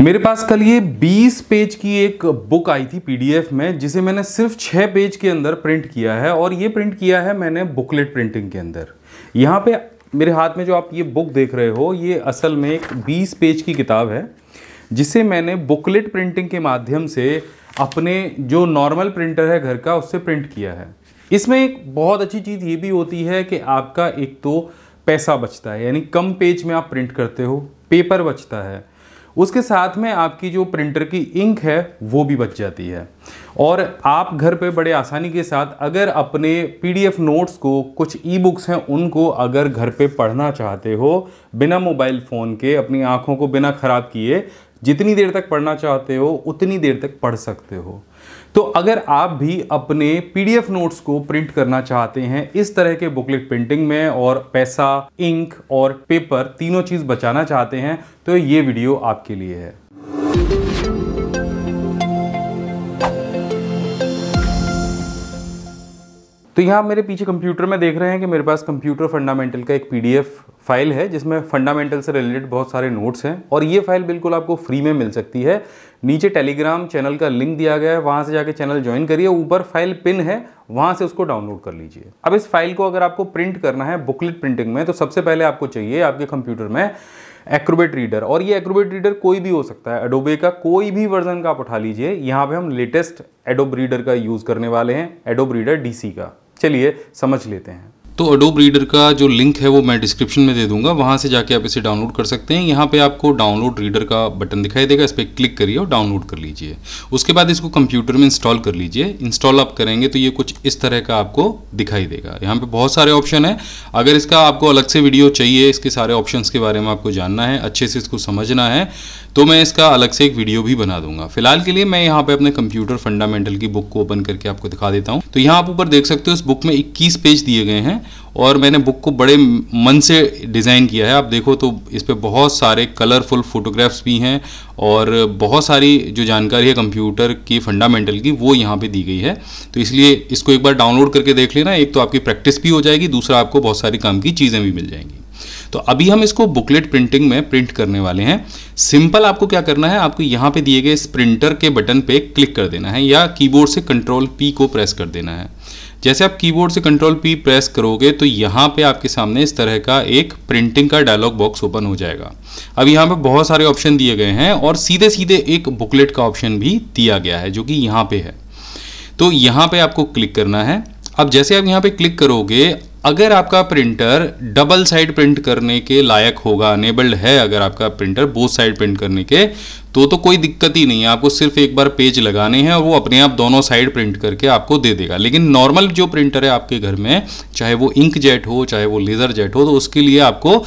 मेरे पास कल ये 20 पेज की एक बुक आई थी पीडीएफ में जिसे मैंने सिर्फ 6 पेज के अंदर प्रिंट किया है और ये प्रिंट किया है मैंने बुकलेट प्रिंटिंग के अंदर यहाँ पे मेरे हाथ में जो आप ये बुक देख रहे हो ये असल में एक 20 पेज की किताब है जिसे मैंने बुकलेट प्रिंटिंग के माध्यम से अपने जो नॉर्मल प्रिंटर है घर का उससे प्रिंट किया है इसमें एक बहुत अच्छी चीज़ ये भी होती है कि आपका एक तो पैसा बचता है यानी कम पेज में आप प्रिंट करते हो पेपर बचता है उसके साथ में आपकी जो प्रिंटर की इंक है वो भी बच जाती है और आप घर पे बड़े आसानी के साथ अगर अपने पीडीएफ नोट्स को कुछ ई बुक्स हैं उनको अगर घर पे पढ़ना चाहते हो बिना मोबाइल फ़ोन के अपनी आँखों को बिना ख़राब किए जितनी देर तक पढ़ना चाहते हो उतनी देर तक पढ़ सकते हो तो अगर आप भी अपने पीडीएफ नोट्स को प्रिंट करना चाहते हैं इस तरह के बुकलेट प्रिंटिंग में और पैसा इंक और पेपर तीनों चीज़ बचाना चाहते हैं तो ये वीडियो आपके लिए है तो यहाँ मेरे पीछे कंप्यूटर में देख रहे हैं कि मेरे पास कंप्यूटर फंडामेंटल का एक पीडीएफ फाइल है जिसमें फंडामेंटल से रिलेटेड बहुत सारे नोट्स हैं और ये फाइल बिल्कुल आपको फ्री में मिल सकती है नीचे टेलीग्राम चैनल का लिंक दिया गया है वहाँ से जाके चैनल ज्वाइन करिए ऊपर फाइल पिन है वहाँ से उसको डाउनलोड कर लीजिए अब इस फाइल को अगर आपको प्रिंट करना है बुकलेट प्रिंटिंग में तो सबसे पहले आपको चाहिए आपके कंप्यूटर में एक्रोबेट रीडर और ये एक्रोबेट रीडर कोई भी हो सकता है एडोबे का कोई भी वर्जन का आप उठा लीजिए यहाँ पर हम लेटेस्ट एडोब रीडर का यूज़ करने वाले हैं एडोब रीडर डी का चलिए समझ लेते हैं तो अडोब रीडर का जो लिंक है वो मैं डिस्क्रिप्शन में दे दूंगा वहाँ से जाके आप इसे डाउनलोड कर सकते हैं यहाँ पे आपको डाउनलोड रीडर का बटन दिखाई देगा इस पर क्लिक करिए और डाउनलोड कर लीजिए उसके बाद इसको कंप्यूटर में इंस्टॉल कर लीजिए इंस्टॉल आप करेंगे तो ये कुछ इस तरह का आपको दिखाई देगा यहाँ पर बहुत सारे ऑप्शन है अगर इसका आपको अलग से वीडियो चाहिए इसके सारे ऑप्शन के बारे में आपको जानना है अच्छे से इसको समझना है तो मैं इसका अलग से एक वीडियो भी बना दूंगा फिलहाल के लिए मैं यहाँ पे अपने कंप्यूटर फंडामेंटल की बुक को ओपन करके आपको दिखा देता हूँ तो यहाँ आप ऊपर देख सकते हो इस बुक में इक्कीस पेज दिए गए हैं और मैंने बुक को बड़े मन से डिज़ाइन किया है आप देखो तो इस पर बहुत सारे कलरफुल फोटोग्राफ्स भी हैं और बहुत सारी जो जानकारी है कंप्यूटर की फंडामेंटल की वो यहाँ पे दी गई है तो इसलिए इसको एक बार डाउनलोड करके देख लेना एक तो आपकी प्रैक्टिस भी हो जाएगी दूसरा आपको बहुत सारी काम की चीज़ें भी मिल जाएंगी तो अभी हम इसको बुकलेट प्रिंटिंग में प्रिंट करने वाले हैं सिंपल आपको क्या करना है आपको यहाँ पे दिए गए इस प्रिंटर के बटन पे क्लिक कर देना है या कीबोर्ड से कंट्रोल पी को प्रेस कर देना है जैसे आप कीबोर्ड से कंट्रोल पी प्रेस करोगे तो यहाँ पे आपके सामने इस तरह का एक प्रिंटिंग का डायलॉग बॉक्स ओपन हो जाएगा अब यहाँ पे बहुत सारे ऑप्शन दिए गए हैं और सीधे सीधे एक बुकलेट का ऑप्शन भी दिया गया है जो कि यहाँ पे है तो यहाँ पे आपको क्लिक करना है अब जैसे आप यहाँ पे क्लिक करोगे अगर आपका प्रिंटर डबल साइड प्रिंट करने के लायक होगा अनेबल्ड है अगर आपका प्रिंटर बोथ साइड प्रिंट करने के तो तो कोई दिक्कत ही नहीं है आपको सिर्फ एक बार पेज लगाने हैं और वो अपने आप दोनों साइड प्रिंट करके आपको दे देगा लेकिन नॉर्मल जो प्रिंटर है आपके घर में चाहे वो इंक जेट हो चाहे वो लेज़र जेट हो तो उसके लिए आपको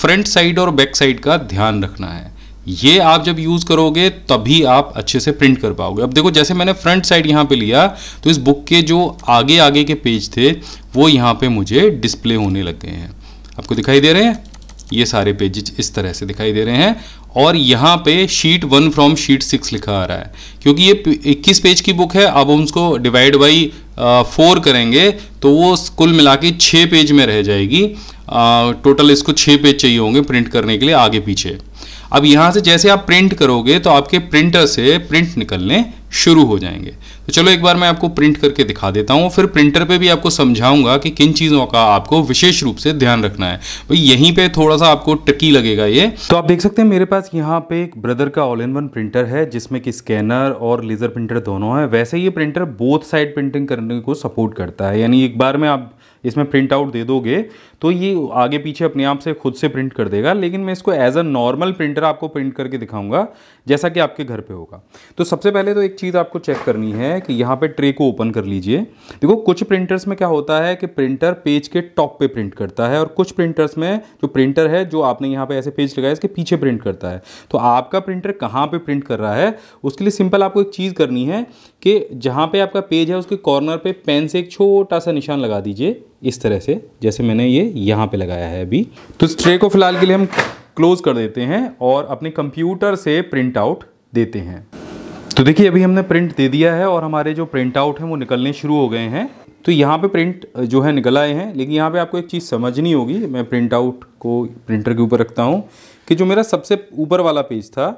फ्रंट साइड और बैक साइड का ध्यान रखना है ये आप जब यूज़ करोगे तभी आप अच्छे से प्रिंट कर पाओगे अब देखो जैसे मैंने फ्रंट साइड यहाँ पे लिया तो इस बुक के जो आगे आगे के पेज थे वो यहाँ पे मुझे डिस्प्ले होने लग गए हैं आपको दिखाई दे रहे हैं ये सारे पेजेज इस तरह से दिखाई दे रहे हैं और यहाँ पे sheet one from sheet six लिखा आ रहा है क्योंकि ये इक्कीस पेज की बुक है अब हम उसको डिवाइड बाई फोर करेंगे तो वो कुल मिला के छः पेज में रह जाएगी आ, टोटल इसको छः पेज चाहिए होंगे प्रिंट करने के लिए आगे पीछे अब यहां से जैसे आप प्रिंट करोगे तो आपके प्रिंटर से प्रिंट निकलने शुरू हो जाएंगे तो चलो एक बार मैं आपको प्रिंट करके दिखा देता हूँ फिर प्रिंटर पे भी आपको समझाऊंगा कि किन चीज़ों का आपको विशेष रूप से ध्यान रखना है भाई यहीं पे थोड़ा सा आपको टकी लगेगा ये तो आप देख सकते हैं मेरे पास यहाँ पे एक ब्रदर का ऑल इन वन प्रिंटर है जिसमें कि स्कैनर और लेज़र प्रिंटर दोनों है वैसे ये प्रिंटर बोथ साइड प्रिंटिंग करने को सपोर्ट करता है यानी एक बार में आप इसमें प्रिंट आउट दे दोगे तो ये आगे पीछे अपने आप से खुद से प्रिंट कर देगा लेकिन मैं इसको एज अ नॉर्मल प्रिंटर आपको प्रिंट करके दिखाऊंगा जैसा कि आपके घर पे होगा तो सबसे पहले तो एक चीज़ आपको चेक करनी है है कि यहाँ पे ट्रे को ओपन कर लीजिए देखो कुछ प्रिंटर्स में क्या होता है कि प्रिंटर पेज के टॉप पे प्रिंट करता है और कुछ प्रिंटर्स में जो प्रिंटर है जो आपने यहाँ पे ऐसे पेज लगाया इसके पीछे प्रिंट करता है तो आपका प्रिंटर कहाँ पे प्रिंट कर रहा है उसके लिए सिंपल आपको एक चीज़ करनी है कि जहाँ पर आपका पेज है उसके कॉर्नर पर पेन से एक छोटा सा निशान लगा दीजिए इस तरह से जैसे मैंने ये यहाँ पर लगाया है अभी तो ट्रे को फिलहाल के लिए हम क्लोज़ कर देते हैं और अपने कंप्यूटर से प्रिंट आउट देते हैं तो देखिए अभी हमने प्रिंट दे दिया है और हमारे जो प्रिंट आउट हैं वो निकलने शुरू हो गए हैं तो यहाँ पे प्रिंट जो है निकल आए हैं लेकिन यहाँ पे आपको एक चीज़ समझनी होगी मैं प्रिंट आउट को प्रिंटर के ऊपर रखता हूँ कि जो मेरा सबसे ऊपर वाला पेज था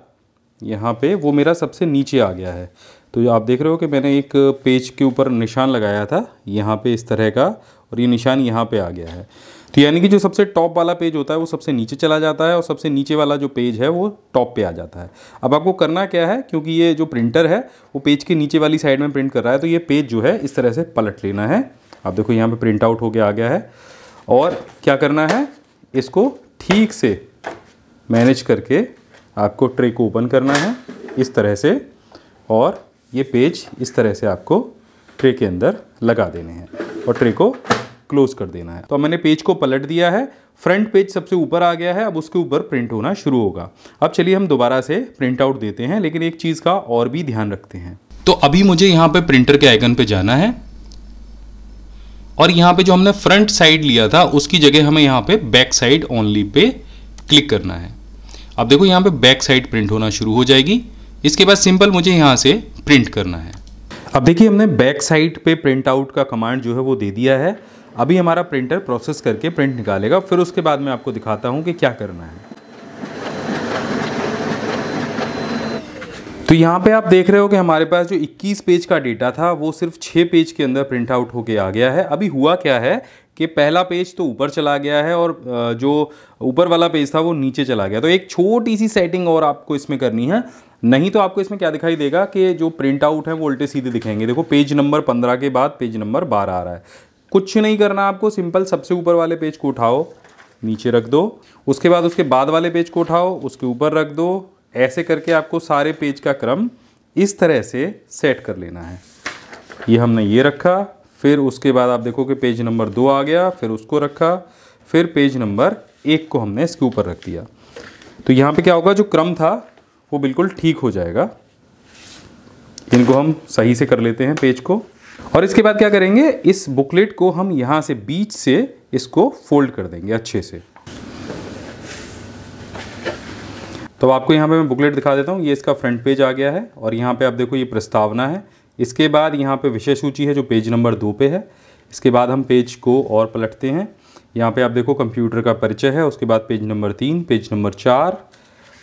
यहाँ पे वो मेरा सबसे नीचे आ गया है तो आप देख रहे हो कि मैंने एक पेज के ऊपर निशान लगाया था यहाँ पर इस तरह का और ये निशान यहाँ पर आ गया है तो यानी कि जो सबसे टॉप वाला पेज होता है वो सबसे नीचे चला जाता है और सबसे नीचे वाला जो पेज है वो टॉप पे आ जाता है अब आपको करना क्या है क्योंकि ये जो प्रिंटर है वो पेज के नीचे वाली साइड में प्रिंट कर रहा है तो ये पेज जो है इस तरह से पलट लेना है आप देखो यहाँ पर प्रिंट आउट होकर आ गया है और क्या करना है इसको ठीक से मैनेज करके आपको ट्रे को ओपन करना है इस तरह से और ये पेज इस तरह से आपको ट्रे के अंदर लगा देने हैं और ट्रे को क्लोज कर देना है तो मैंने पेज को पलट दिया है फ्रंट पेज सबसे ऊपर आ गया है अब उसके ऊपर प्रिंट होना शुरू होगा अब चलिए हम दोबारा से प्रिंट आउट देते हैं लेकिन एक चीज़ का और भी ध्यान रखते हैं तो अभी मुझे यहाँ पे प्रिंटर के आइकन पे जाना है और यहाँ पे जो हमने फ्रंट साइड लिया था उसकी जगह हमें यहाँ पे बैक साइड ओनली पे क्लिक करना है अब देखो यहाँ पे बैक साइड प्रिंट होना शुरू हो जाएगी इसके बाद सिंपल मुझे यहाँ से प्रिंट करना है अब देखिए हमने बैक साइड पे प्रिंट आउट का कमांड जो है वो दे दिया है अभी हमारा प्रिंटर प्रोसेस करके प्रिंट निकालेगा फिर उसके बाद मैं आपको दिखाता हूँ कि क्या करना है तो यहाँ पे आप देख रहे हो कि हमारे पास जो 21 पेज का डेटा था वो सिर्फ 6 पेज के अंदर प्रिंट आउट होके आ गया है अभी हुआ क्या है कि पहला पेज तो ऊपर चला गया है और जो ऊपर वाला पेज था वो नीचे चला गया तो एक छोटी सी सेटिंग और आपको इसमें करनी है नहीं तो आपको इसमें क्या दिखाई देगा कि जो प्रिंट आउट है वो उल्टे सीधे दिखेंगे देखो पेज नंबर पंद्रह के बाद पेज नंबर बारह आ रहा है कुछ नहीं करना आपको सिंपल सबसे ऊपर वाले पेज को उठाओ नीचे रख दो उसके बाद उसके बाद वाले पेज को उठाओ उसके ऊपर रख दो ऐसे करके आपको सारे पेज का क्रम इस तरह से सेट कर लेना है ये हमने ये रखा फिर उसके बाद आप देखो कि पेज नंबर दो आ गया फिर उसको रखा फिर पेज नंबर एक को हमने इसके ऊपर रख दिया तो यहाँ पे क्या होगा जो क्रम था वो बिल्कुल ठीक हो जाएगा इनको हम सही से कर लेते हैं पेज को और इसके बाद क्या करेंगे इस बुकलेट को हम यहाँ से बीच से इसको फोल्ड कर देंगे अच्छे से तो आपको यहाँ पे मैं बुकलेट दिखा देता हूँ ये इसका फ्रंट पेज आ गया है और यहाँ पे आप देखो ये प्रस्तावना है इसके बाद यहाँ पे विषय सूची है जो पेज नंबर दो पे है इसके बाद हम पेज को और पलटते हैं यहाँ पे आप देखो कंप्यूटर का परिचय है उसके बाद पेज नंबर तीन पेज नंबर चार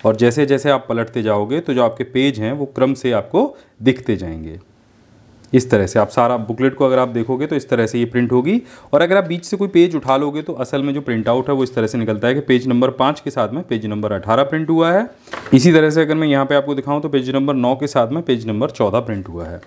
और जैसे जैसे आप पलटते जाओगे तो जो आपके पेज हैं वो क्रम से आपको दिखते जाएंगे इस तरह से आप सारा बुकलेट को अगर आप देखोगे तो इस तरह से ये प्रिंट होगी और अगर आप बीच से कोई पेज उठा लोगे तो असल में जो प्रिंट आउट है वो इस तरह से निकलता है कि पेज नंबर पाँच के साथ में पेज नंबर अठारह प्रिंट हुआ है इसी तरह से अगर मैं यहाँ पर आपको दिखाऊँ तो पेज नंबर नौ के साथ में पेज नंबर चौदह प्रिंट हुआ है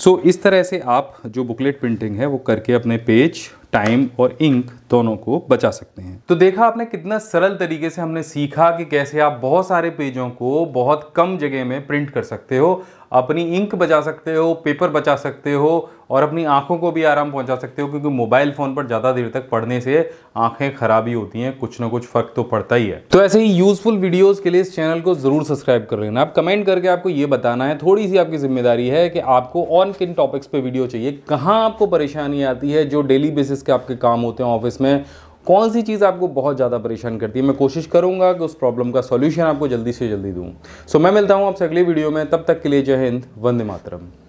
सो so, इस तरह से आप जो बुकलेट प्रिंटिंग है वो करके अपने पेज टाइम और इंक दोनों को बचा सकते हैं तो देखा आपने कितना सरल तरीके से हमने सीखा कि कैसे आप बहुत सारे पेजों को बहुत कम जगह में प्रिंट कर सकते हो अपनी इंक बचा सकते हो पेपर बचा सकते हो और अपनी आंखों को भी आराम पहुंचा सकते हो क्योंकि मोबाइल फ़ोन पर ज़्यादा देर तक पढ़ने से आंखें खराब ही होती हैं कुछ ना कुछ फ़र्क तो पड़ता ही है तो ऐसे ही यूज़फुल वीडियोस के लिए इस चैनल को ज़रूर सब्सक्राइब कर लेना आप कमेंट करके आपको ये बताना है थोड़ी सी आपकी जिम्मेदारी है कि आपको ऑन किन टॉपिक्स पर वीडियो चाहिए कहाँ आपको परेशानी आती है जो डेली बेसिस ऑफिस के आपके काम होते हैं ऑफिस में कौन सी चीज़ आपको बहुत ज़्यादा परेशान करती है मैं कोशिश करूँगा कि उस प्रॉब्लम का सॉल्यूशन आपको जल्दी से जल्दी दूँ सो so, मैं मिलता हूँ आपसे अगली वीडियो में तब तक के लिए जय हिंद वंदे मातरम